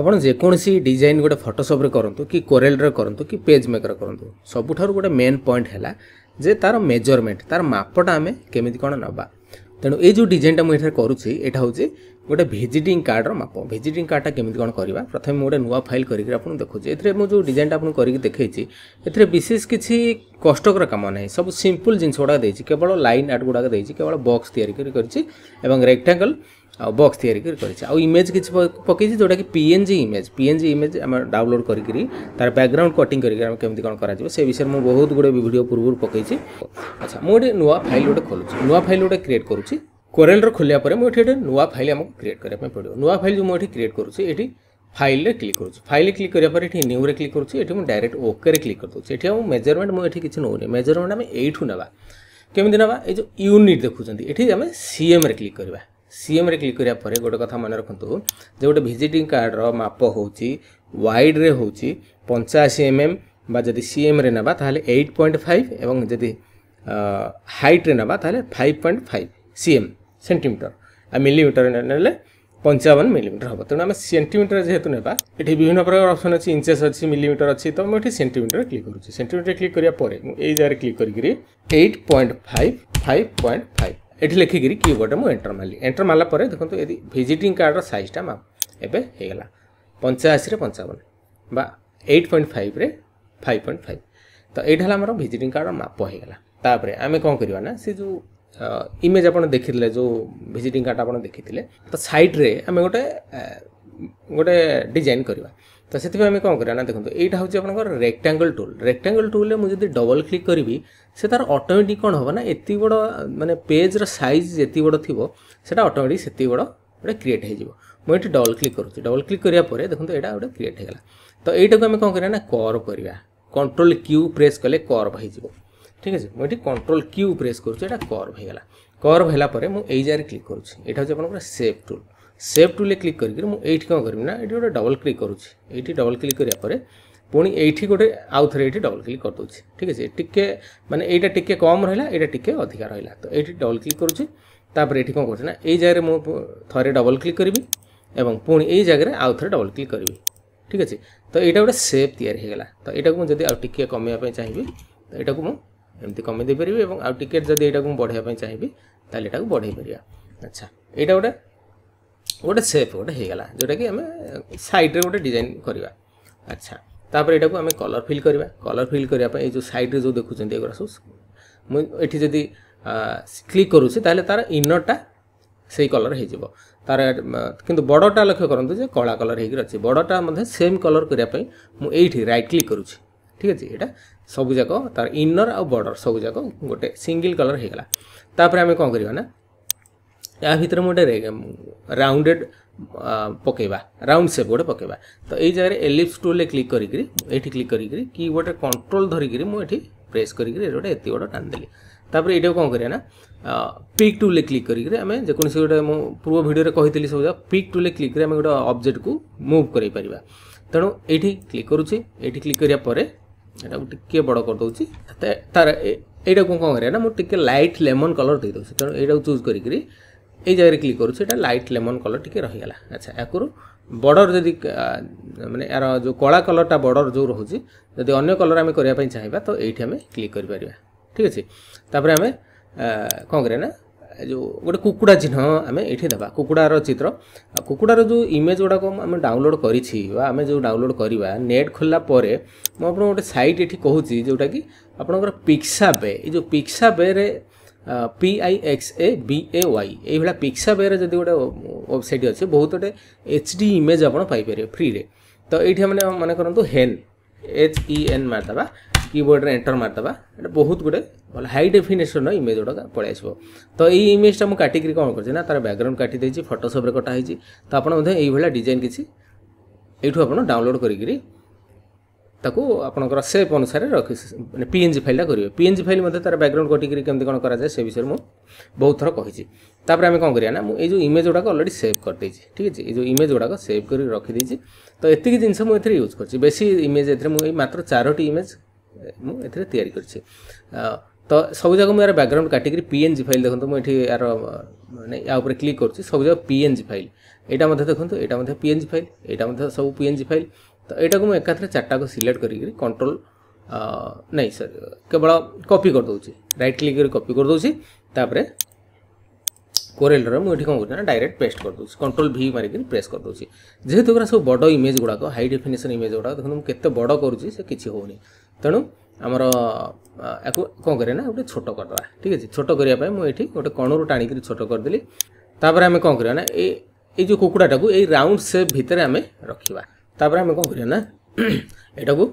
ଆପଣ ଯେକୌଣସି ଡିଜାଇନ୍ ଗୋଟେ ଫଟୋସପ୍ରେ କରନ୍ତୁ କି କୋରେଲ୍ରେ କରନ୍ତୁ କି ପେଜ୍ ମେକର୍ କରନ୍ତୁ ସବୁଠାରୁ ଗୋଟେ ମେନ୍ ପଏଣ୍ଟ ହେଲା ଯେ ତା'ର ମେଜରମେଣ୍ଟ ତା'ର ମାପଟା ଆମେ କେମିତି କ'ଣ ନେବା ତେଣୁ ଏଇ ଯେଉଁ ଡିଜାଇନ୍ଟା ମୁଁ ଏଠାରେ କରୁଛି ଏଇଟା ହେଉଛି ଗୋଟେ ଭିଜିଟିଂ କାର୍ଡ଼ର ମାପ ଭିଜିଟିଂ କାର୍ଡ଼ଟା କେମିତି କ'ଣ କରିବା ପ୍ରଥମେ ମୁଁ ଗୋଟେ ନୂଆ ଫାଇଲ୍ କରିକି ଆପଣଙ୍କୁ ଦେଖୁଛି ଏଥିରେ ମୁଁ ଯେଉଁ ଡିଜାଇନ୍ଟା ଆପଣଙ୍କୁ କରିକି ଦେଖେଇଛି ଏଥିରେ ବିଶେଷ କିଛି କଷ୍ଟକର କାମ ନାହିଁ ସବୁ ସିମ୍ପଲ୍ ଜିନିଷ ଗୁଡ଼ାକ ଦେଇଛି କେବଳ ଲାଇନ୍ ଆର୍ଟ ଗୁଡ଼ାକ ଦେଇଛି କେବଳ ବକ୍ସ ତିଆରି କରି କରିଛି ଏବଂ ରେକ୍ଟାଙ୍ଗଲ୍ ଆଉ ବକ୍ସ ତିଆରି କରି କରିଛି ଆଉ ଇମେଜ୍ କିଛି ପକେଇଛି ଯେଉଁଟାକି ପିଏନ୍ଜି ଇମେଜ୍ ପିଏନ୍ଜି ଇମେଜ୍ ଆମେ ଡାଉନଲୋଡ଼୍ କରିକିରି ତା'ର ବ୍ୟାକ୍ଗ୍ରାଉଣ୍ଡ କଟିଂ କରିକି ଆମେ କେମିତି କ'ଣ କରାଯିବ ସେ ବିଷୟରେ ମୁଁ ବହୁତ ଗୁଡ଼ିଏ ଭିଡ଼ିଓ ପୂର୍ବରୁ ପକେଇଛି ଆଚ୍ଛା ମୁଁ ଗୋଟେ ନୂଆ ଫାଇଲ୍ ଗୋଟେ ଖୋଲୁଛି ନୂଆ ଫାଇଲ୍ ଗୋଟେ କ୍ରିଏଟ୍ କରୁଛି କୋରେଲ୍ର ଖୋଲିବା ପରେ ମୁଁ ଏଠି ଗୋଟେ ନୂଆ ଫାଇଲ୍ ଆମକୁ କ୍ରିଏଟ୍ କରିବା ପାଇଁ ପଡ଼ିବ ନୂଆ ଫାଇଲ୍ ଯେଉଁ ମୁଁ ଏଠି କ୍ରିଏଟ୍ କରୁଛି ଏଠି ফাইলে ক্লিক করছি ফাইলে ক্লিক করার পরে এটি নিউরে ক্লিক করছি এটি মু ডাইরেক্ট ওকে ক্লিক করদেছি এটি আমার মেজরমেন্ট মু এটি কিছু নেউনি মেজরমেন্ট আমি এইঠু নেবা কেমি নেবা এই যে ইউনিট দেখুছেন এটি আমি সিএম রে ক্লিক করা ସିଏମ୍ରେ କ୍ଲିକ୍ କରିବା ପରେ ଗୋଟେ କଥା ମନେ ରଖନ୍ତୁ ଯେ ଗୋଟେ ଭିଜିଟିଂ କାର୍ଡ଼ର ମାପ ହେଉଛି ୱାଇଡ଼୍ରେ ହେଉଛି ପଞ୍ଚାଅଶୀ ଏମ୍ ଏମ୍ বা যদি সিএমরে নেবা তাহলে এইট পয়েন্ট ফাইভ এবং যদি হাইট্রে নেবা তাহলে five point five CM centimetre আর মিলিমিটর নেলে পঞ্চাবন মিলিমিটর হব তেমন আমি সেন্টিমিটর যেহেতু নেবা এটি বিভিন্ন প্রকার অপশন আছে ইঞ্চেস আছে মিলিমিটর আছে তো আমি এটি সেন্টিমিটর ক্লিক করছি সেন্টিমিটর ক্লিক করা পরে এই জায়গায় ক্লিক করি eight point five five point five ଏଠି ଲେଖିକିରି କିଓବର୍ଡ଼ରେ ମୁଁ ଏଣ୍ଟର ମାରିଲି ଏଣ୍ଟର ମାରିଲା ପରେ ଦେଖନ୍ତୁ ଏଠି ଭିଜିଟିଂ କାର୍ଡ଼ର ସାଇଜ୍ଟା ଏବେ ହେଇଗଲା ପଞ୍ଚାଅଶୀରେ ପଞ୍ଚାବନ ବା ଏଇଟ୍ ପଏଣ୍ଟ ଫାଇଭ୍ରେ ଫାଇଭ୍ ପଏଣ୍ଟ ଫାଇଭ୍ ତ ଏଇଟା ହେଲା ଆମର ଭିଜିଟିଂ କାର୍ଡ଼ର ମାପ ହେଇଗଲା ତାପରେ ଆମେ କ'ଣ କରିବା ନା ସେ ଯେଉଁ ଇମେଜ୍ ଆପଣ ଦେଖିଥିଲେ ଯେଉଁ ଭିଜିଟିଂ କାର୍ଡ଼ ଆପଣ ଦେଖିଥିଲେ ତ ସାଇଟ୍ରେ ଆମେ ଗୋଟେ ଗୋଟେ ଡିଜାଇନ୍ କରିବା ତ ସେଥିପାଇଁ ଆମେ କ'ଣ କରିବା ନା ଦେଖନ୍ତୁ ଏଇଟା ହେଉଛି ଆପଣଙ୍କର ରେକ୍ଟାଙ୍ଗଲ ଟୁଲ୍ ରେକ୍ଟାଙ୍ଗଲ ଟୁଲ୍ରେ ମୁଁ ଯଦି ଡବଲ୍ କ୍ଲିକ୍ କରିବି ସେ ତା'ର ଅଟୋମେଟିକ୍ କ'ଣ ହେବ ନା ଏତିକି ବଡ଼ ମାନେ ପେଜ୍ର ସାଇଜ୍ ଯେତିକି ବଡ଼ ଥିବ ସେଇଟା ଅଟୋମେଟିକ୍ ସେତିକି ବଡ଼ ଗୋଟେ କ୍ରିଏଟ୍ ହେଇଯିବ ମୁଁ ଏଠି ଡବଲ୍ କ୍ଲିକ୍ କରୁଛି ଡବଲ୍ କ୍ଲିକ୍ କରିବା ପରେ ଦେଖନ୍ତୁ ଏଇଟା ଗୋଟେ କ୍ରିଏଟ୍ ହେଇଗଲା ତ ଏଇଟାକୁ ଆମେ କ'ଣ କରିବା ନା କର୍ଭ କରିବା କଣ୍ଟ୍ରୋଲ୍ କ୍ୟୁ ପ୍ରେସ୍ କଲେ କର୍ଭ ହେଇଯିବ ଠିକ୍ ଅଛି ମୁଁ ଏଠି କଣ୍ଟ୍ରୋଲ୍ କ୍ୟୁ ପ୍ରେସ୍ କରୁଛି ଏଇଟା କର୍ଭ ହେଇଗଲା କର୍ଭ ହେଲା ପରେ ମୁଁ ଏଇ ଜାଗାରେ କ୍ଲିକ୍ କରୁଛି ଏଇଟା ହେଉଛି ଆପଣଙ୍କର ସେଫ୍ ଟୁଲ୍ সেভ টুলে ক্লিক করি মু এইটি কম করবি না এটি গোটে ডবল ক্লিক করুছি এইটি ডবল ক্লিক করা পরে পুঁ এইটি গোটে আউথরে এইটি ডবল ক্লিক করদেছি ঠিক আছে টিকে মানে এইটা টিকে কম রহলা এইটা টিকে অধিকা রহলা তো এইটি ডবল ক্লিক করুছি তাপরে এটি কম করছি না এই জায়গায় মু থরে ডবল ক্লিক করবি এবং পুঁ এই জায়গায় আউথরে ডবল ক্লিক করবি ঠিক আছে তো এইটা গোটে সেভ তৈরি হয়ে গেল তো এটাকে মু যদি আউ টিকে কমাইবা চাইবি তো এটাকে মু এমতি কমাই দিয়ে পারি এবং আউ টিকেট যদি এটাকে বড়াইবা চাইবি তাহলে এটাকে বড়াই পারিবা আচ্ছা এইটা গোটে ଗୋଟେ ସେପ୍ ଗୋଟେ ହେଇଗଲା ଯେଉଁଟାକି ଆମେ ସାଇଡ଼୍ରେ ଗୋଟେ ଡିଜାଇନ୍ କରିବା ଆଚ୍ଛା ତାପରେ ଏଇଟାକୁ ଆମେ କଲର୍ ଫିଲ୍ କରିବା କଲର୍ ଫିଲ୍ କରିବା ପାଇଁ ଏଇ ଯେଉଁ ସାଇଡ଼୍ରେ ଯେଉଁ ଦେଖୁଛନ୍ତି ଏଗୁଡ଼ା ସବୁ ମୁଁ ଏଠି ଯଦି କ୍ଲିକ୍ କରୁଛି ତାହେଲେ ତା'ର ଇନର୍ଟା ସେଇ କଲର୍ ହେଇଯିବ ତା'ର କିନ୍ତୁ ବଡ଼ଟା ଲକ୍ଷ୍ୟ କରନ୍ତୁ ଯେ କଳା କଲର୍ ହେଇକି ଅଛି ବଡ଼ଟା ମଧ୍ୟ ସେମ୍ କଲର୍ କରିବା ପାଇଁ ମୁଁ ଏଇଠି ରାଇଟ୍ କ୍ଲିକ୍ କରୁଛି ঠিক আছে এটা ସବୁଯାକ ତା'ର ଇନର୍ ଆଉ ବର୍ଡ଼ର୍ ସବୁଯାକ ଗୋଟେ ସିଙ୍ଗିଲ୍ କଲର୍ ହେଇଗଲା ତାପରେ ଆମେ କ'ଣ କରିବା ନା ଏହା ଭିତରେ ମୁଁ ଗୋଟେ ରାଉଣ୍ଡେଡ଼ ପକାଇବା ରାଉଣ୍ଡ ସେପ୍ ଗୋଟେ ପକାଇବା ତ ଏଇ ଜାଗାରେ ଏଲିପ୍ସ ଟୁଲ୍ରେ କ୍ଲିକ୍ କରିକିରି ଏଠି କ୍ଲିକ୍ କରିକିରି କି ଗୋଟେ କଣ୍ଟ୍ରୋଲ ଧରିକିରି ମୁଁ ଏଠି ପ୍ରେସ୍ କରିକିରି ଗୋଟେ ଏତେ ବଡ଼ ଟାଣିଦେଲି ତାପରେ ଏଇଟାକୁ କ'ଣ କରିବା ନା ପିକ୍ ଟୁଲ୍ରେ କ୍ଲିକ୍ କରିକିରି ଆମେ ଯେକୌଣସି ଗୋଟେ ମୁଁ ପୂର୍ବ ଭିଡ଼ିଓରେ କହିଥିଲି ସବୁ ଯାକ ପିକ୍ ଟୁଲ୍ରେ କ୍ଲିକ୍ କରି ଆମେ ଗୋଟେ ଅବଜେକ୍ଟକୁ ମୁଭ୍ କରାଇପାରିବା ତେଣୁ ଏଇଠି କ୍ଲିକ୍ କରୁଛି ଏଇଠି କ୍ଲିକ୍ କରିବା ପରେ ଏଇଟାକୁ ଟିକିଏ ବଡ଼ କରିଦେଉଛି ତା'ର ଏଇଟାକୁ କ'ଣ କରିବା ନା ମୁଁ ଟିକିଏ ଲାଇଟ୍ ଲେମନ୍ କଲର୍ ଦେଇଦେଉଛି ତେଣୁ ଏଇଟାକୁ ଚୁଜ୍ କରିକିରି এই জায়গায় ক্লিক করুছি এটা লাইট লেমন কলর টিকে রহিগলা আচ্ছা এখন বর্ডর যদি মানে এর যে কলা কলরটা বর্ডর যে রয়েছে যদি অন্য কলর আমি করা চাহিদা তো এইটি আমি ক্লিক করে পারা ঠিক আছে তাপরে আমি কম করে না যে গোটে কুকুড়া চিহ্ন আমি এটি দেবা কুকুড়ার চিত্র কুকুড়ার যে ইমেজ গুড়াক আমি ডাউনলোড করেছি বা আমি যে ডাউনলোড করা নেট খোলা পরে মু আপনার গোটে সাইট এটি কুচি যেটা কি আপনার পিক্সা বে এই যে পিক্সা বেরে P I X A B A Y ଏଇଭଳିଆ ପିକ୍ସା ବେରେ ଯଦି ଗୋଟେ ୱେବସାଇଟ୍ ଅଛି e ବହୁତ ଗୋଟେ ଏଚ୍ ଡି ଇମେଜ୍ ଆପଣ ପାଇପାରିବେ ଫ୍ରିରେ ତ ଏଇଠି ଆମେ ମନେ କରନ୍ତୁ ହେନ୍ ଏଚ୍ ଇ ଏନ୍ ମାରିଦେବା কিবোর্ডে এন্টর মারিদেবা এটা বহুত গুড়ে ভাল হাই ডেফিনেসন ইমেজ গুড়া পড়ে আসব তো এই ইমেজটা মু কাটিকি কম করছি না তার ব্যাকগ্রাউন্ড কাটি দিয়েছি ফটোসপরে কটা হয়েছি তো আপনার এইভাবে ডিজাইন কিছু এইটু আপনার ডাউনলোড করি ତାକୁ ଆପଣଙ୍କର ସେପ୍ ଅନୁସାରେ ରଖି ମାନେ ପି ଏନ୍ ଜି ଫାଇଲ୍ଟା କରିବେ ପି ଏନ୍ ଜି ଫାଇଲ୍ ମଧ୍ୟ ତା'ର ବ୍ୟାକ୍ଗ୍ରାଉଣ୍ଡ କଟିକିରି କେମିତି କ'ଣ କରାଯାଏ ସେ ବିଷୟରେ ମୁଁ ବହୁତ ଥର କହିଛି ତାପରେ ଆମେ କ'ଣ କରିବା ନା ମୁଁ ଏଇ ଯେଉଁ ଇମେଜ୍ ଗୁଡ଼ାକ ଅଲରେଡ଼ି ସେଭ୍ କରିଦେଇଛି ଠିକ୍ ଅଛି ଏଇ ଯେଉଁ ଇମେଜ୍ ଗୁଡ଼ାକ ସେଭ୍ କରି ରଖିଦେଇଛି ତ ଏତିକି ଜିନିଷ ମୁଁ ଏଥିରେ ୟୁଜ୍ କରିଛି ବେଶୀ ଇମେଜ୍ ଏଥିରେ ମୁଁ ଏଇ ମାତ୍ର ଚାରୋଟି ଇମେଜ୍ ମୁଁ ଏଥିରେ ତିଆରି କରିଛି ତ ସବୁଯାକ ମୁଁ ଏହାର ବ୍ୟାକ୍ଗ୍ରାଉଣ୍ଡ କାଟିକିରି ପି ଏନ୍ ଜି ଫାଇଲ୍ ଦେଖନ୍ତୁ ମୁଁ ଏଠି ଏହାର ମାନେ ୟା ଉପରେ କ୍ଲିକ୍ କରୁଛି ସବୁଯାକ ପି ଏନ୍ ଜି ଫାଇଲ୍ ଏଇଟା ମଧ୍ୟ ଦେଖନ୍ତୁ ଏଇଟା ମଧ୍ୟ ପି ଏନ୍ ଜି ଫାଇଲ୍ ଏଇଟା ମଧ୍ୟ ସବୁ ପି ଏନ୍ ଜି ଫାଇଲ୍ ତ ଏଇଟାକୁ ମୁଁ ଏକାଥରେ ଚାରିଟାକୁ ସିଲେକ୍ଟ କରିକିରି କଣ୍ଟ୍ରୋଲ ନାଇଁ ସରି କେବଳ କପି କରିଦେଉଛି ରାଇଟ୍ କ୍ଲିକ୍ କରି କପି କରିଦେଉଛି ତାପରେ କୋରେଲର ମୁଁ ଏଠି କ'ଣ କରୁଛି ନା ଡାଇରେକ୍ଟ ପେଷ୍ଟ କରିଦେଉଛି କଣ୍ଟ୍ରୋଲ ଭି ମାରିକି ପ୍ରେସ୍ କରିଦେଉଛି ଯେହେତୁ ଏଗୁଡ଼ା ସବୁ ବଡ଼ ଇମେଜ୍ ଗୁଡ଼ାକ ହାଇ ଡେଫିନେସନ୍ ଇମେଜ୍ ଗୁଡ଼ାକ ଦେଖନ୍ତୁ ମୁଁ କେତେ ବଡ଼ କରୁଛି ସେ କିଛି ହେଉନି ତେଣୁ ଆମର ୟାକୁ କ'ଣ କରିବା ନା ଗୋଟେ ଛୋଟ କରିଦେବା ଠିକ୍ ଅଛି ଛୋଟ କରିବା ପାଇଁ ମୁଁ ଏଠି ଗୋଟେ କଣରୁ ଟାଣିକିରି ଛୋଟ କରିଦେଲି ତାପରେ ଆମେ କ'ଣ କରିବା ନା ଏଇ ଏଇ ଯେଉଁ କୁକୁଡ଼ାଟାକୁ ଏଇ ରାଉଣ୍ଡ ସେପ୍ ଭିତରେ ଆମେ ରଖିବା ତାପରେ ଆମେ କ'ଣ କରିବା ନା ଏଟାକୁ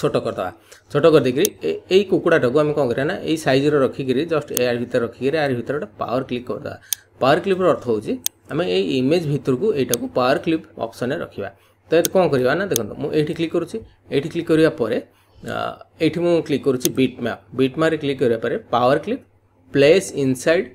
ଛୋଟ କରିଦେବା ଛୋଟ କରିଦେଇକିରି ଏଇ କୁକୁଡ଼ାଟାକୁ ଆମେ କ'ଣ କରିବା ନା ଏଇ ସାଇଜ୍ର ରଖିକିରି ଜଷ୍ଟ ଏଆରି ଭିତରେ ରଖିକିରି ଏଆରି ଭିତରେ ଗୋଟେ ପାୱାର କ୍ଲିକ୍ କରିଦେବା ପାୱାର କ୍ଲିପ୍ର ଅର୍ଥ ହେଉଛି ଆମେ ଏଇ ଇମେଜ୍ ଭିତରକୁ ଏଇଟାକୁ ପାୱାର କ୍ଲିପ୍ ଅପସନ୍ରେ ରଖିବା ତ ଏତେ କ'ଣ କରିବା ନା ଦେଖନ୍ତୁ ମୁଁ ଏଇଠି କ୍ଲିକ୍ କରୁଛି ଏଇଠି କ୍ଲିକ୍ କରିବା ପରେ ଏଇଠି ମୁଁ କ୍ଲିକ୍ କରୁଛି ବିଟ୍ ମ୍ୟାପ୍ ବିଟ୍ ମ୍ୟାପ୍ରେ କ୍ଲିକ୍ କରିବା ପରେ power clip place inside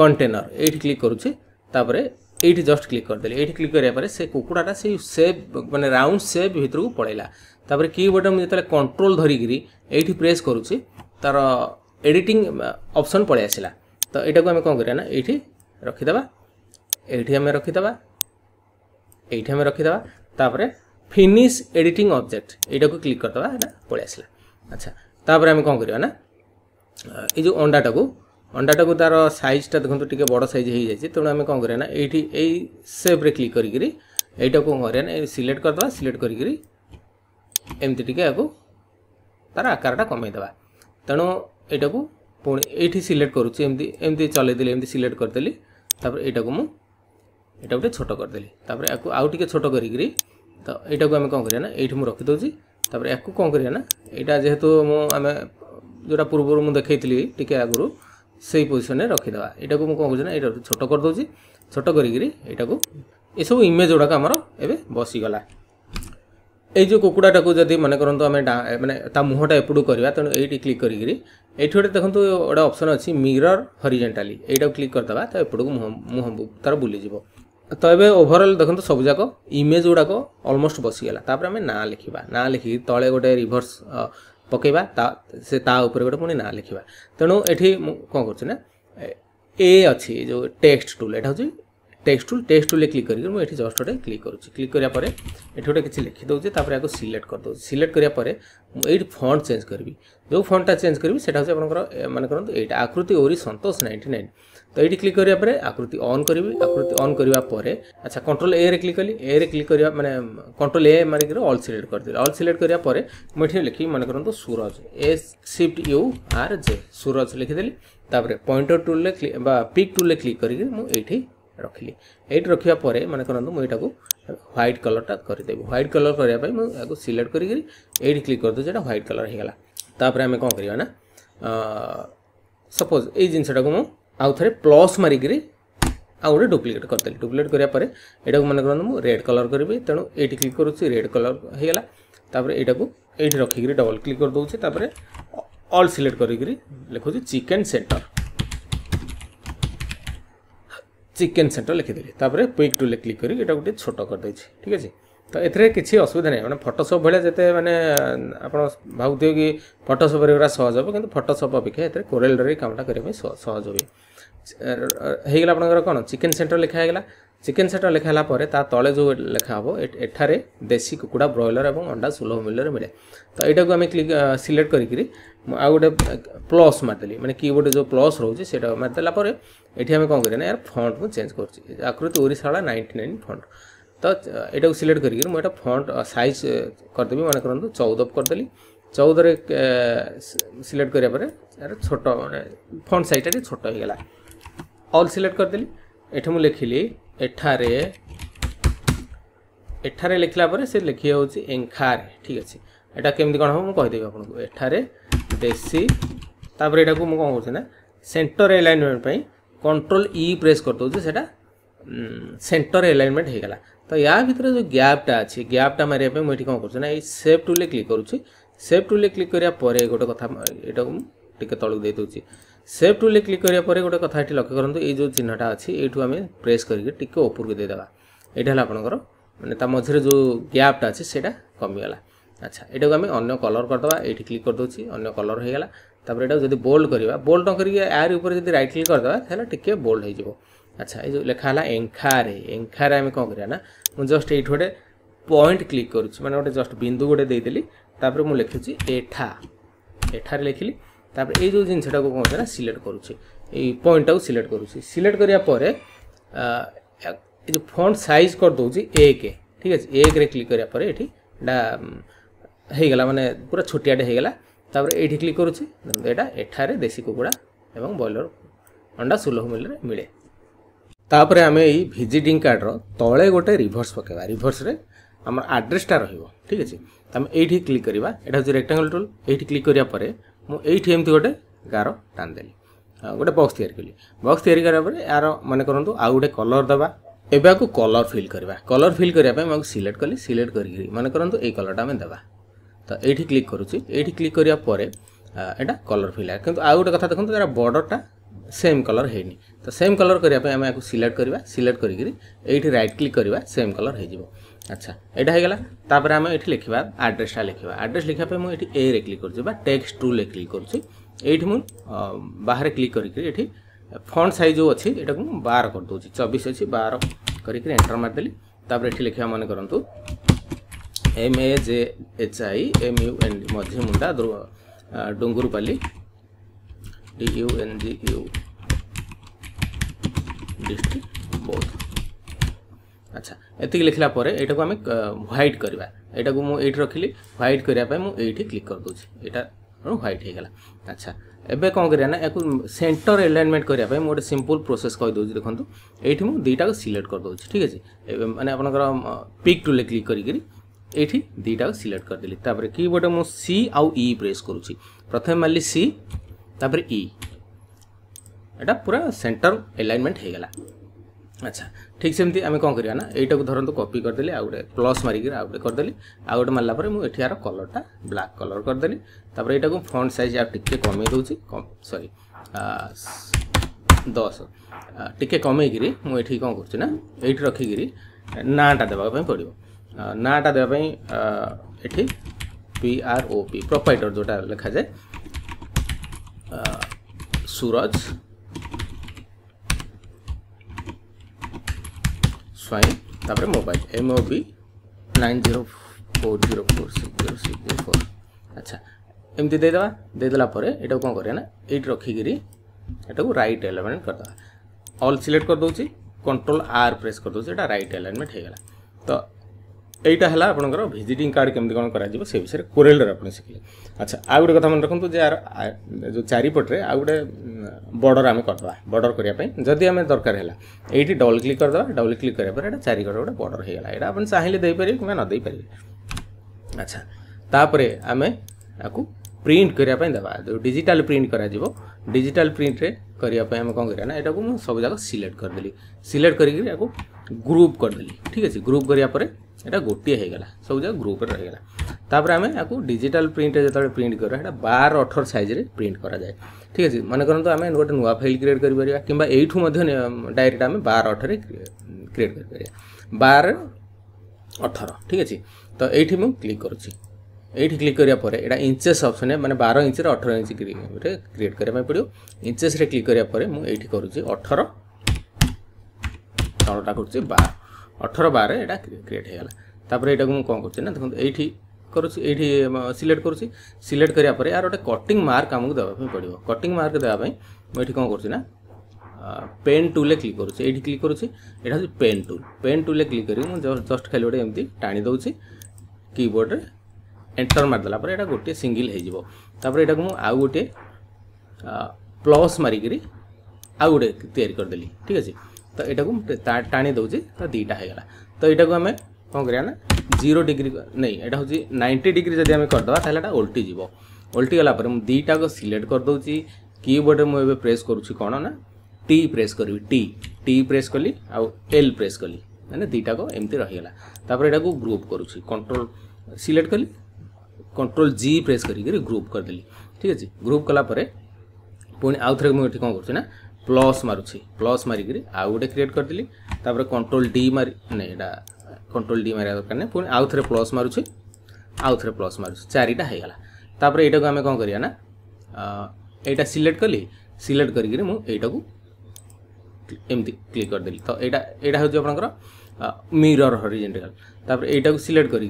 container ଏଇଠି କ୍ଲିକ୍ କରୁଛି ତାପରେ এইটি জস্ট ক্লিক করেদেলি এইটি ক্লিক করা পরে সে কুকুড়াটা সেই সেপ মানে রাউন্ড সেপ ভিতরক পড়াইলা তাপরে কিবোর্ডে মু যেতলে কন্ট্রোল ধরিকি এইটি প্রেস করুছি তার এডিটিং অপসন পড়ে আসলা তো এটাকে আমি কম করিয়া না এইটি রখিদেবা এইটি আমি রখিদেবা এইটি আমি রখিদেবা তাপরে ফিনিশ এডিটিং অবজেক্ট এইটাকে ক্লিক করেদেবা এটা পড়ে আসলা আচ্ছা তাপরে আমি কম করিয়া না এই যে অন্ডাটাকে ଅଣ୍ଡାଟାକୁ ତା'ର ସାଇଜ୍ଟା ଦେଖନ୍ତୁ ଟିକେ ବଡ଼ ସାଇଜ୍ ହେଇଯାଇଛି ତେଣୁ ଆମେ କ'ଣ କରିବା ନା ଏଇଠି ଏଇ ସେପ୍ରେ କ୍ଲିକ୍ କରିକିରି ଏଇଟାକୁ କ'ଣ କରିବା ନା ସିଲେକ୍ଟ କରିଦେବା ସିଲେକ୍ଟ କରିକିରି ଏମିତି ଟିକେ ଆକୁ ତା'ର ଆକାରଟା କମେଇଦେବା ତେଣୁ ଏଇଟାକୁ ପୁଣି ଏଇଠି ସିଲେକ୍ଟ କରୁଛି ଏମିତି ଏମିତି ଚଲେଇଦେଲି ଏମିତି ସିଲେକ୍ଟ କରିଦେଲି ତାପରେ ଏଇଟାକୁ ମୁଁ ଏଇଟା ଗୋଟେ ଛୋଟ କରିଦେଲି ତାପରେ ୟାକୁ ଆଉ ଟିକେ ଛୋଟ କରିକିରି ତ ଏଇଟାକୁ ଆମେ କ'ଣ କରିବା ନା ଏଇଠି ମୁଁ ରଖିଦେଉଛି ତାପରେ ୟାକୁ କ'ଣ କରିବା ନା ଏଇଟା ଯେହେତୁ ମୁଁ ଆମେ ଯେଉଁଟା ପୂର୍ବରୁ ମୁଁ ଦେଖେଇଥିଲି ଟିକେ ଆଗରୁ সেই পজিশনে রখিদেবা এটাকে ମୁଁ କ'ଣ କରୁଛି ନା ଏଇଟା ଛୋଟ କରିଦେଉଛି ଛୋଟ କରିକିରି ଏଇଟାକୁ ଏସବୁ ଇମେଜ୍ ଗୁଡ଼ାକ ଆମର ଏବେ ବସିଗଲା ଏଇ ଯେଉଁ କୁକୁଡ଼ାଟାକୁ ଯଦି ମନେ କରନ୍ତୁ ଆମେ ମାନେ ତା ମୁହଁଟା ଏପଟକୁ କରିବା ତେଣୁ ଏଇଠି କ୍ଲିକ୍ କରିକିରି ଏଇଠି ଗୋଟେ ଦେଖନ୍ତୁ ଗୋଟେ ଅପସନ୍ ଅଛି ମିରର ହରିଜେଣ୍ଟାଲି ଏଇଟାକୁ କ୍ଲିକ୍ କରିଦେବା ତ ଏପଟକୁ ମୁହଁ ମୁହଁ ତାର ବୁଲିଯିବ ତ ଏବେ ଓଭରଅଲ୍ ଦେଖନ୍ତୁ ସବୁଯାକ ଇମେଜ୍ ଗୁଡ଼ାକ ଅଲମୋଷ୍ଟ ବସିଗଲା ତାପରେ ଆମେ ନାଁ ଲେଖିବା ନାଁ ଲେଖିକି ତଳେ ଗୋଟେ ରିଭର୍ସ ପକାଇବା ତା ସେ ତା ଉପରେ ଗୋଟେ ପୁଣି ନାଁ ଲେଖିବା ତେଣୁ ଏଠି ମୁଁ କ'ଣ କରୁଛି ନା ଏ ଅଛି ଯେଉଁ ଟେକ୍ସଟ ଟୁଲ୍ ଏଇଟା ହେଉଛି টেক্সট টুল টেক্সট টুলে ক্লিক করি মু এটি জস্ট গোটে ক্লিক করছি ক্লিক করা পরে এটি গোটে কিছু লিখি দেউছি তারপরে আগে সিলেক্ট করে দেউছি সিলেক্ট করা পরে এইটি ফন্ট চেঞ্জ করবি যে ফন্টটা চেঞ্জ করবি সেটা হচ্ছে আপনার মানে করুন এইটা আকৃতি ওরি সন্তোষ নাইনটি নাইন তো এইটি ক্লিক করা পরে আকৃতি অন করবি আকৃতি অন করা পরে আচ্ছা কন্ট্রোল এ রে ক্লিক কলি এ রে ক্লিক করা মানে কন্ট্রোল এ মারিকি অল সিলেক্ট করেদেলি অল সিলেক্ট করা পরে মু এটি লিখি মনে করুন Suraj S shift U R J Suraj লিখিদেলি তারপরে পয়েন্টর টুলে বা পিক টুলে ক্লিক করি মু এইটি ରଖିଲି ଏଇଠି ରଖିବା ପରେ ମନେ କରନ୍ତୁ ମୁଁ ଏଇଟାକୁ ହ୍ୱାଇଟ୍ କଲର୍ଟା କରିଦେବି ହ୍ୱାଇଟ୍ କଲର୍ କରିବା ପାଇଁ ମୁଁ ଏହାକୁ ସିଲେକ୍ଟ କରିକିରି ଏଇଠି କ୍ଲିକ୍ କରିଦେଉଛି ଏଇଟା ହ୍ୱାଇଟ୍ କଲର୍ ହେଇଗଲା ତାପରେ ଆମେ କ'ଣ କରିବା ନା ସପୋଜ୍ ଏଇ ଜିନିଷଟାକୁ ମୁଁ ଆଉ ଥରେ ପ୍ଲସ୍ ମାରିକିରି ଆଉ ଗୋଟେ ଡୁପ୍ଲିକେଟ୍ କରିଦେଲି ଡୁପ୍ଲିକେଟ୍ କରିବା ପରେ ଏଇଟାକୁ ମନେ କରନ୍ତୁ ମୁଁ ରେଡ୍ କଲର୍ କରିବି ତେଣୁ ଏଇଠି କ୍ଲିକ୍ କରୁଛି ରେଡ୍ କଲର୍ ହେଇଗଲା ତାପରେ ଏଇଟାକୁ ଏଇଠି ରଖିକିରି ଡବଲ୍ କ୍ଲିକ୍ କରିଦେଉଛି ତାପରେ ଅଲ୍ ସିଲେକ୍ଟ କରିକିରି ଲେଖୁଛି ଚିକେନ୍ ସେଣ୍ଟର চিকেন সেন্টর লিখিদেলি তাপরে পিক টুলে ক্লিক করি এটা গোটে ছোট করেদেছি ঠিক আছে তো এতে কিছু অসুবিধা নাই মানে ফটোসপ ভাবে যেতে মানে আপনার ভাবুথিবে কি ফটোসপ এগুলা সহজ হব কিন্তু ফটোসপ অপেক্ষা এতে কোরেল ড্র কামটা করা সহজ হবে হয়ে গেল আপনার কোণ চিকেন সেন্টর লেখা হয়ে গেল ଚିକେନ୍ ସେଟ ଲେଖା ହେଲା ପରେ ତା ତଳେ ଯେଉଁ ଲେଖା ହେବ ଏଠାରେ ଦେଶୀ କୁକୁଡ଼ା ବ୍ରଏଲର ଏବଂ ଅଣ୍ଡା ସୁଲଭ ମୂଲ୍ୟରେ ମିଳେ ତ ଏଇଟାକୁ ଆମେ କ୍ଲିକ୍ ସିଲେକ୍ଟ କରିକିରି ଆଉ ଗୋଟେ ପ୍ଲସ୍ ମାରିଦେଲି ମାନେ କିବୋର୍ଡ଼ରେ ଯେଉଁ ପ୍ଲସ୍ ରହୁଛି ସେଇଟା ମାରିଦେଲା ପରେ ଏଠି ଆମେ କ'ଣ କରିବା ନା ୟାର ଫଣ୍ଟ ମୁଁ ଚେଞ୍ଜ କରୁଛି ଆକୃତି ଓଡ଼ିଶାଳା ନାଇଣ୍ଟି ନାଇନ୍ ଫଣ୍ଟ ତ ଏଇଟାକୁ ସିଲେକ୍ଟ କରିକିରି ମୁଁ ଏଇଟା ଫଣ୍ଟ ସାଇଜ୍ କରିଦେବି ମନେ କରନ୍ତୁ ଚଉଦ କରିଦେଲି ଚଉଦରେ ସିଲେକ୍ଟ କରିବା ପରେ ଏହାର ଛୋଟ ମାନେ ଫଣ୍ଟ ସାଇଜ୍ଟା ଟିକେ ଛୋଟ ହେଇଗଲା ଅଲ୍ ସିଲେକ୍ଟ କରିଦେଲି ଏଠି ମୁଁ ଲେଖିଲି এঠারে এঠারে লেখিলা পরে সে লেখি হচ্ছে এঙ্খারে ঠিক আছে এটা কেমতি কোণ হব মু কইদেবি আপনাকে এঠারে দেশি তারপরে এটা মু কোন করছি না সেন্টর এলাইনমেন্ট পাই কন্ট্রোল ই প্রেস করে দেউছি সেটা সেন্টর এলাইনমেন্ট হয়ে গলা তো ইয়া ভিতরে যে গ্যাপটা আছে গ্যাপটা মারিয়া পাই মু এটি কোন করছি না এই সেভ টুলে ক্লিক করুছি সেভ টুলে ক্লিক করিয়া পরে গোটে কথা এটা টিকে তলক দিয়ে দেউছি সেভ টুলে ক্লিক করা পরে গোটে কথা এটি লক্ষ্য করতু এই যে চিহ্নটা অছি এইটু আমি প্রেস করি টিকি উপরকে দিয়েদেবা এটা হল আপনার মানে তা মধ্যে যে গ্যাপটা আছে সেটা কমিগলা আচ্ছা এটাকে আমি অন্য কলর করদেবা এইটি ক্লিক করদেছি অন্য কলর হয়ে গেল তাপরে এটা যদি বোল্ড করা বোল্ড নকরি এর উপরে যদি রাইট ক্লিক করদেবা তাহলে টিকি বোল্ড হয়ে যাব আচ্ছা এই যে লেখা হল এঙ্খারে এঙ্খারে আমি কম করা না মু জস্ট এইটি গোটে পয়েন্ট ক্লিক করছি মানে গোটে জস্ট বিন্দু গোটে দিয়েদেলি তাপরে মু লিখুছি এঠা এঠারে লিখিলি ତାପରେ ଏଇ ଯେଉଁ ଜିନିଷଟାକୁ କ'ଣ କରୁଛି ନା ସିଲେକ୍ଟ କରୁଛି ଏଇ ପଏଣ୍ଟଟାକୁ ସିଲେକ୍ଟ କରୁଛି ସିଲେକ୍ଟ କରିବା ପରେ ଏ ଯେଉଁ ଫଣ୍ଟ ସାଇଜ୍ କରିଦେଉଛି ଏକ ଠିକ୍ ଅଛି ଏକରେ କ୍ଲିକ୍ କରିବା ପରେ ଏଠି ଏଇଟା ହେଇଗଲା ମାନେ ପୁରା ଛୋଟିଆଟେ ହେଇଗଲା ତାପରେ ଏଇଠି କ୍ଲିକ୍ କରୁଛି ଏଇଟା ଏଠାରେ ଦେଶୀ କୁକୁଡ଼ା ଏବଂ ବ୍ରଏଲର ଅଣ୍ଡା ସୁଲଭ ମୂଲ୍ୟରେ ମିଳେ ତାପରେ ଆମେ ଏଇ ଭିଜିଟିଂ କାର୍ଡ଼ର ତଳେ ଗୋଟେ ରିଭର୍ସ ପକାଇବା ରିଭର୍ସରେ আমার আড্রেসটা রহব ঠিক আছে আমি এইটি ক্লিক করা এটা হচ্ছে রেক্টাঙ্গল টুল এইটি ক্লিক করা পরে ମୁଁ ଏଇଠି ଏମିତି ଗୋଟେ ଗାର ଟାଣିଦେଲି ଆଉ ଗୋଟେ ବକ୍ସ ତିଆରି କଲି ବକ୍ସ ତିଆରି କରିବା ପରେ ଏହାର ମନେ କରନ୍ତୁ ଆଉ ଗୋଟେ କଲର୍ ଦେବା ଏବେ ଆକୁ କଲର୍ ଫିଲ୍ କରିବା କଲର୍ ଫିଲ୍ କରିବା ପାଇଁ ମୁଁ ଆକୁ ସିଲେକ୍ଟ କଲି ସିଲେକ୍ଟ କରିକି ମନେ କରନ୍ତୁ ଏଇ କଲର୍ଟା ଆମେ ଦେବା ତ ଏଇଠି କ୍ଲିକ୍ କରୁଛି ଏଇଠି କ୍ଲିକ୍ କରିବା ପରେ ଏଇଟା କଲର୍ ଫିଲ୍ କିନ୍ତୁ ଆଉ ଗୋଟେ କଥା ଦେଖନ୍ତୁ ତା'ର ବର୍ଡ଼ର୍ଟା ସେମ୍ କଲର୍ ହେଇନି ତ ସେମ୍ କଲର୍ କରିବା ପାଇଁ ଆମେ ଆକୁ ସିଲେକ୍ଟ କରିବା ସିଲେକ୍ଟ କରିକି ଏଇଠି ରାଇଟ୍ କ୍ଲିକ୍ କରିବା ସେମ୍ କଲର୍ ହେଇଯିବ আচ্ছা এটা হয়ে গেল তাপরে আমি এটি লিখবা আড্রেসটা লিখবা আড্রেস লিখা মু এটি এ রে ক্লিক করছি বা টেক্সট টু রে ক্লিক করছি এইটি মু বাহারে ক্লিক করি এটি ফন্ট সাইজ যে অছি এটা মু 12 করে দউছি 24 আছে 12 করি এন্টার মার দেলি তাপরে এটি লিখবা মনে করন্তু M A J H I M U N D মধ্যে Munda Dungurpalli D U N G U district Boudh আচ্ছা ଏତିକି ଲେଖିଲା ପରେ ଏଇଟାକୁ ଆମେ ହ୍ୱାଇଟ୍ କରିବା ଏଇଟାକୁ ମୁଁ ଏଇଠି ରଖିଲି ହ୍ୱାଇଟ୍ କରିବା ପାଇଁ ମୁଁ ଏଇଠି କ୍ଲିକ୍ କରିଦେଉଛି ଏଇଟା ହ୍ୱାଇଟ୍ ହେଇଗଲା ଆଚ୍ଛା ଏବେ କ'ଣ କରିବା ନା ୟାକୁ ସେଣ୍ଟର ଏଲାଇନମେଣ୍ଟ କରିବା ପାଇଁ ମୁଁ ଗୋଟେ ସିମ୍ପଲ୍ ପ୍ରୋସେସ୍ କହିଦେଉଛି ଦେଖନ୍ତୁ ଏଇଠି ମୁଁ ଦୁଇଟାକୁ ସିଲେକ୍ଟ କରିଦେଉଛି ଠିକ୍ ଅଛି ଏବେ ମାନେ ଆପଣଙ୍କର ପିକ୍ ଟୁଲେ କ୍ଲିକ୍ କରିକିରି ଏଇଠି ଦୁଇଟାକୁ ସିଲେକ୍ଟ କରିଦେଲି ତାପରେ କି ଗୋଟେ ମୁଁ ସି ଆଉ ଇ ପ୍ରେସ୍ କରୁଛି ପ୍ରଥମେ ମାରିଲି ସି ତାପରେ ଇ ଏଇଟା ପୁରା ସେଣ୍ଟର ଏଲାଇନମେଣ୍ଟ ହେଇଗଲା আচ্ছা ঠিক সেମିତି আমি କ'ଣ କରିବା ନା ଏଇଟାକୁ ଧରନ୍ତୁ କପି କରିଦେଲି ଆଉ ଗୋଟେ ପ୍ଲସ୍ ମାରିକିରି ଆଉ ଗୋଟେ କରିଦେଲି ଆଉ ଗୋଟେ ମାରିଲା ପରେ ମୁଁ ଏଠି ଆର କଲର୍ଟା ବ୍ଲାକ୍ କଲର୍ କରିଦେଲି ତାପରେ ଏଇଟାକୁ ଫଣ୍ଟ ସାଇଜ୍ ଆଉ ଟିକିଏ କମେଇ ଦେଉଛି ସରି ଦଶ ଟିକିଏ କମେଇକିରି ମୁଁ ଏଠି କ'ଣ କରୁଛି ନା ଏଇଠି ରଖିକିରି ନାଁଟା ଦେବା ପାଇଁ ପଡ଼ିବ ନାଁଟା ଦେବା ପାଇଁ ଏଠି ପି ଆର୍ ଓ ପି ପ୍ରପାଇଟର ଯେଉଁଟା ଲେଖାଯାଏ ସୁରଜ பை তারপরে মোবাইল এমওবি 90404 দেখুন দেখো আচ্ছা এমতে দে দে দে দেলা পরে এটা কো করে না এটা রেখে গরি এটা রাইট অ্যালাইনমেন্ট কর অল সিলেক্ট কর দু কন্ট্রোল আর প্রেস কর দু এটা রাইট অ্যালাইনমেন্ট হেলা তো এটা হলা আপন ঘর ভিজিটিং কার্ড কেম করে করাবো সে বিষয়ে কোরেল আর শিখে আচ্ছা আগরে কথা মনে রাখতো যে আর যে চারিপটরে আগরে বর্ডর আমি করদবা বর্ডর করা যদি আমি দরকার হল এইটি ডবল ক্লিক করদবা ডবল ক্লিক করা পরে এটা চারিগড় গোটে বর্ডর হয়ে গেল এটা আপনার চাইলে দিয়ে কিংবা নদেইপারে আচ্ছা তাপরে আমি আকু প্রিন্ট করা দেবা যে ডিজিটাল প্রিন্ট করা ডিজিটাল প্রিন্টরে করা আমি কম করা না এটা সব যাক সিলেক্ট করেদেলি সিলেক্ট করি ଗ୍ରୁପ୍ କରିଦେଲି ଠିକ୍ ଅଛି ଗ୍ରୁପ୍ କରିବା ପରେ ଏଇଟା ଗୋଟିଏ ହୋଇଗଲା ସବୁଯାକ ଗ୍ରୁପ୍ରେ ରହିଗଲା ତାପରେ ଆମେ ଆକୁ ଡିଜିଟାଲ୍ ପ୍ରିଣ୍ଟରେ ଯେତେବେଳେ ପ୍ରିଣ୍ଟ କରିବା ସେଇଟା ବାର ଅଠର ସାଇଜ୍ରେ ପ୍ରିଣ୍ଟ କରାଯାଏ ଠିକ୍ ଅଛି ମନେ କରନ୍ତୁ ଆମେ ଗୋଟେ ନୂଆ ଫାଇଲ୍ କ୍ରିଏଟ୍ କରିପାରିବା କିମ୍ବା ଏଇଠୁ ମଧ୍ୟ ଡାଇରେକ୍ଟ ଆମେ ବାର ଅଠରରେ କ୍ରିଏଟ୍ କରିପାରିବା ବାର ଅଠର ଠିକ୍ ଅଛି ତ ଏଇଠି ମୁଁ କ୍ଲିକ୍ କରୁଛି ଏଇଠି କ୍ଲିକ୍ କରିବା ପରେ ଏଇଟା ଇଞ୍ଚେସ୍ ଅପସନ୍ ମାନେ ବାର ଇଞ୍ଚରେ ଅଠର ଇଞ୍ଚରେ କ୍ରିଏଟ୍ କରିବା ପାଇଁ ପଡ଼ିବ ଇଞ୍ଚେସ୍ରେ କ୍ଲିକ୍ କରିବା ପରେ ମୁଁ ଏଇଠି କରୁଛି ଅଠର ষোলটা করছি বার ଅଠର ବାର ଏଇଟା କ୍ରିଏଟ୍ ହେଇଗଲା ତାପରେ ଏଇଟାକୁ ମୁଁ କ'ଣ କରୁଛି ନା ଦେଖନ୍ତୁ ଏଇଠି କରୁଛି ଏଇଠି ସିଲେକ୍ଟ କରୁଛି ସିଲେକ୍ଟ କରିବା ପରେ ଏହାର ଗୋଟେ କଟିଂ ମାର୍କ ଆମକୁ ଦେବା ପାଇଁ ପଡ଼ିବ କଟିଂ ମାର୍କ ଦେବା ପାଇଁ ମୁଁ ଏଇଠି କ'ଣ କରୁଛି ନା ପେନ୍ ଟୁଲ୍ରେ କ୍ଲିକ୍ କରୁଛି ଏଇଠି କ୍ଲିକ୍ କରୁଛି ଏଇଟା ହେଉଛି ପେନ୍ ଟୁଲ୍ ପେନ୍ ଟୁଲ୍ରେ କ୍ଲିକ୍ କରିକି ମୁଁ ଜଷ୍ଟ ଖାଲି ଗୋଟେ ଏମିତି ଟାଣି ଦେଉଛି କିବୋର୍ଡ଼ରେ ଏଣ୍ଟର୍ ମାରିଦେଲା ପରେ ଏଇଟା ଗୋଟିଏ ସିଙ୍ଗିଲ୍ ହେଇଯିବ ତାପରେ ଏଇଟାକୁ ମୁଁ ଆଉ ଗୋଟିଏ ପ୍ଲସ୍ ମାରିକିରି ଆଉ ଗୋଟେ ତିଆରି କରିଦେଲି ଠିକ୍ ଅଛି ତ ଏଇଟାକୁ ଟାଣି ଦେଉଛି ତ ଦୁଇଟା ହେଇଗଲା ତ ଏଇଟାକୁ ଆମେ କ'ଣ କରିବା ନା ଜିରୋ ଡିଗ୍ରୀ ନାଇଁ ଏଇଟା ହେଉଛି ନାଇଣ୍ଟି ଡିଗ୍ରୀ ଯଦି ଆମେ କରିଦେବା ତାହେଲେ ଏଇଟା ଓଲଟିଯିବ ଓଲଟିଗଲା ପରେ ମୁଁ ଦୁଇଟାକୁ ସିଲେକ୍ଟ କରିଦେଉଛି କିବୋର୍ଡ଼ରେ ମୁଁ ଏବେ ପ୍ରେସ୍ କରୁଛି କ'ଣ ନା ଟି ପ୍ରେସ୍ କରିବି ଟି ଟି ପ୍ରେସ୍ କଲି ଆଉ ଏଲ୍ ପ୍ରେସ୍ କଲି ମାନେ ଦୁଇଟାକ ଏମିତି ରହିଗଲା ତାପରେ ଏଇଟାକୁ ଗ୍ରୁପ୍ କରୁଛି କଣ୍ଟ୍ରୋଲ୍ ସିଲେକ୍ଟ କଲି କଣ୍ଟ୍ରୋଲ୍ ଜି ପ୍ରେସ୍ କରିକିରି ଗ୍ରୁପ୍ କରିଦେଲି ଠିକ୍ ଅଛି ଗ୍ରୁପ୍ କଲା ପରେ ପୁଣି ଆଉ ଥରେ ମୁଁ ଏଠି କ'ଣ କରୁଛି ନା প্লস মারুছি প্লস মারিকি আউ গোটে ক্রিয়েট করেদি তাপরে কন্ট্রোল ডি মারি না এটা কন্ট্রোল ডি মারিয়া দরকার না পুঁ আউ থে প্লস মারুছি আউ থে প্লস মারুছি চারিটা হয়ে গেল তাপরে এইটাকে আমি কম করিয়া না এইটা সিলেক্ট কলি সিলেক্ট করি মু এইটাকে এমতি ক্লিক করেদেলি তো এইটা এইটা হচ্ছে আপনার মিরর হরিজেন্টাল তাপরে এইটাকে সিলেক্ট করি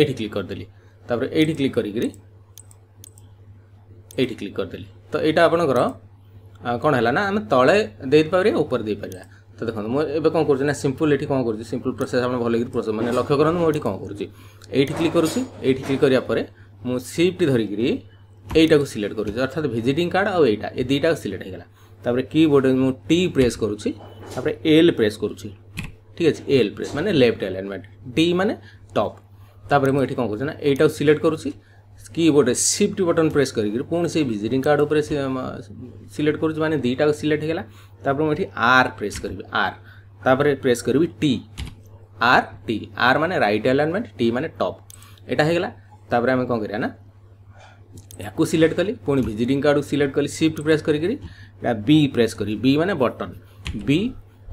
এইটি ক্লিক করেদেলি তাপরে এইটি ক্লিক করি এইটি ক্লিক করেদেলি ତ ଏଇଟା ଆପଣଙ୍କର କ'ଣ ହେଲା ନା ଆମେ ତଳେ ଦେଇପାରିବା ଉପରେ ଦେଇପାରିବା ତ ଦେଖନ୍ତୁ ମୁଁ ଏବେ କ'ଣ କରୁଛି ନା ସିମ୍ପୁଲ୍ ଏଠି କ'ଣ କରୁଛି ସିମ୍ପୁଲ୍ ପ୍ରୋସେସ୍ ଆପଣ ଭଲକିରି ପ୍ରୋସେସ୍ ମାନେ ଲକ୍ଷ୍ୟ କରନ୍ତୁ ମୁଁ ଏଠି କ'ଣ କରୁଛି ଏଇଠି କ୍ଲିକ୍ କରୁଛି ଏଇଠି କ୍ଲିକ୍ କରିବା ପରେ ମୁଁ ସିଫ୍ଟ ଧରିକିରି ଏଇଟାକୁ ସିଲେକ୍ଟ କରୁଛି ଅର୍ଥାତ୍ ଭିଜିଟିଂ କାର୍ଡ଼ ଆଉ ଏଇଟା ଏ ଦୁଇଟାକୁ ସିଲେକ୍ଟ ହେଇଗଲା ତାପରେ କି ବୋର୍ଡ଼ରେ ମୁଁ ଟି ପ୍ରେସ୍ କରୁଛି ତାପରେ ଏଲ୍ ପ୍ରେସ୍ କରୁଛି ଠିକ୍ ଅଛି ଏଲ୍ ପ୍ରେସ୍ ମାନେ ଲେଫ୍ଟ ଆଲାଇନମେଣ୍ଟ ଡି ମାନେ ଟପ୍ ତାପରେ ମୁଁ ଏଠି କ'ଣ କରୁଛି ନା ଏଇଟାକୁ ସିଲେକ୍ଟ କରୁଛି କିବୋର୍ଡ଼ ସିଫ୍ଟ ବଟନ୍ ପ୍ରେସ୍ କରିକି ପୁଣି ସେଇ ଭିଜିଟିଂ କାର୍ଡ଼ ଉପରେ ସିଲେକ୍ଟ କରୁଛି ମାନେ ଦୁଇଟାକୁ ସିଲେକ୍ଟ ହେଇଗଲା ତାପରେ ମୁଁ ଏଠି ଆର୍ ପ୍ରେସ୍ କରିବି ଆର୍ ତାପରେ ପ୍ରେସ୍ କରିବି ଟି ଆର୍ ଟି ଆର୍ ମାନେ ରାଇଟ୍ ଆଲାଇନମେଣ୍ଟ ଟି ମାନେ ଟପ୍ ଏଇଟା ହେଇଗଲା ତାପରେ ଆମେ କ'ଣ କରିବା ନା ଏହାକୁ ସିଲେକ୍ଟ କଲି ପୁଣି ଭିଜିଟିଂ କାର୍ଡ଼କୁ ସିଲେକ୍ଟ କଲି ସିଫ୍ଟ ପ୍ରେସ୍ କରିକିରି ଏଇଟା ବି ପ୍ରେସ୍ କରିବି ବି ମାନେ ବଟନ୍ ବି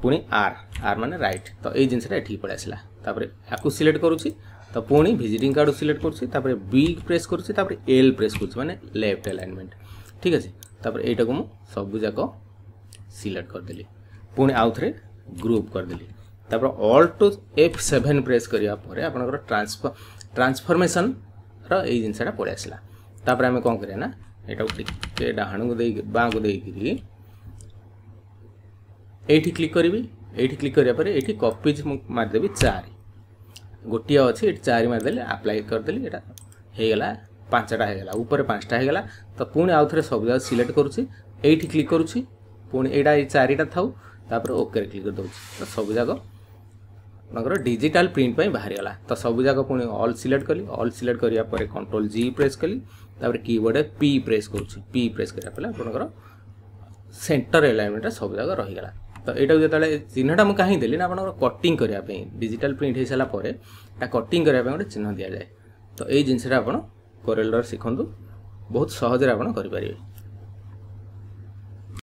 ପୁଣି ଆର୍ ଆର୍ ମାନେ ରାଇଟ୍ ତ ଏଇ ଜିନିଷଟା ଏଠିକି ପଳେଇ ଆସିଲା ତାପରେ ଏହାକୁ ସିଲେକ୍ଟ କରୁଛି तो पुणी भिजिट कार्ड सिलेक्ट कर प्रेस कर एल प्रेस कर लेफ्ट एलाइनमेंट ठीक अच्छे तपर यू सब जाक सिलेक्ट करदेली पुणी आउ थे ग्रुप करदेली तपर alt two F seven press करापर आप ट्रांसफर्मेसन रही जिनसा पड़े आसला तापर आम कौन करा ना ये डाण को बाँ को देकर ये क्लिक करी ये क्लिक करापर ये कपिज मारिदेवी चार ଗୋଟିଏ ଅଛି ଏଠି ଚାରି ମାରିଦେଲି ଆପ୍ଲାଏ କରିଦେଲି ଏଇଟା ହେଇଗଲା ପାଞ୍ଚଟା ହେଇଗଲା ଉପରେ ପାଞ୍ଚଟା ହେଇଗଲା ତ ପୁଣି ଆଉ ଥରେ ସବୁଯାକ ସିଲେକ୍ଟ କରୁଛି ଏଇଠି କ୍ଲିକ୍ କରୁଛି ପୁଣି ଏଇଟା ଏଇ ଚାରିଟା ଥାଉ ତାପରେ ଓକେରେ କ୍ଲିକ୍ କରିଦେଉଛି ତ ସବୁଯାକ ଆପଣଙ୍କର ଡିଜିଟାଲ୍ ପ୍ରିଣ୍ଟ ପାଇଁ ବାହାରିଗଲା ତ ସବୁଯାକ ପୁଣି ଅଲ୍ ସିଲେକ୍ଟ କଲି ଅଲ୍ ସିଲେକ୍ଟ କରିବା ପରେ କଣ୍ଟ୍ରୋଲ ଜି ପ୍ରେସ୍ କଲି ତାପରେ କିବୋର୍ଡ଼ରେ ପି ପ୍ରେସ୍ କରୁଛି ପି ପ୍ରେସ୍ କରିବା ପରେ ଆପଣଙ୍କର ସେଣ୍ଟର ଏଲାଇନମେଣ୍ଟରେ ସବୁଯାକ ରହିଗଲା ତ ଏଇଟାକୁ ଯେତେବେଳେ ଚିହ୍ନଟା ମୁଁ କାହିଁ ଦେଲି ନା ଆପଣଙ୍କର କଟିଂ କରିବା ପାଇଁ ଡିଜିଟାଲ ପ୍ରିଣ୍ଟ ହେଇସାରିଲା ପରେ ତା କଟିଂ କରିବା ପାଇଁ ଗୋଟେ ଚିହ୍ନ ଦିଆଯାଏ ତ ଏଇ ଜିନିଷଟା ଆପଣ କୋରେଲର ଶିଖନ୍ତୁ ବହୁତ ସହଜରେ ଆପଣ କରିପାରିବେ